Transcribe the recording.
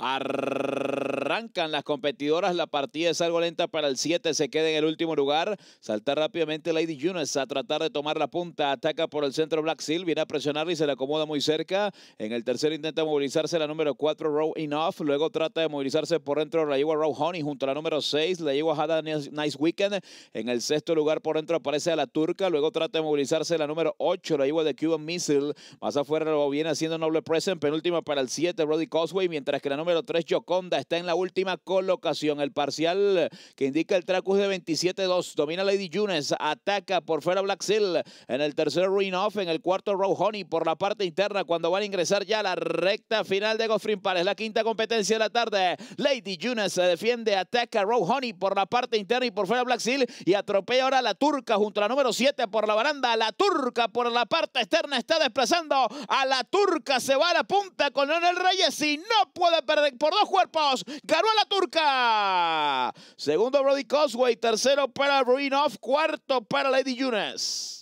Arr- Arrancan las competidoras, la partida es algo lenta para el 7, se queda en el último lugar. Salta rápidamente Lady Junior a tratar de tomar la punta, ataca por el centro Black Seal, viene a presionar y se le acomoda muy cerca. En el tercero intenta movilizarse la número 4, Row Enough, luego trata de movilizarse por dentro la Row Honey junto a la número 6, la a Hada Nice Weekend. En el sexto lugar por dentro aparece a la turca, luego trata de movilizarse la número 8, la de Cuban Missile. Más afuera lo viene haciendo Noble Present, penúltima para el 7, Roddy Cosway, mientras que la número 3, Joconda, está en la última colocación. El parcial que indica el Tracus de 27-2. Domina Lady Junes, Ataca por fuera Black Seal. En el tercer ring off. En el cuarto row Honey por la parte interna. Cuando van a ingresar ya a la recta final de Goffrin Es La quinta competencia de la tarde. Lady Junes se defiende. Ataca row Honey por la parte interna y por fuera Black Seal. Y atropella ahora a la turca junto a la número 7 por la baranda. La turca por la parte externa está desplazando a la turca. Se va a la punta con Leonel Reyes y no puede perder por dos cuerpos ganó a la turca. Segundo Brody Cosway, tercero para Ruinoff, cuarto para Lady Yunes.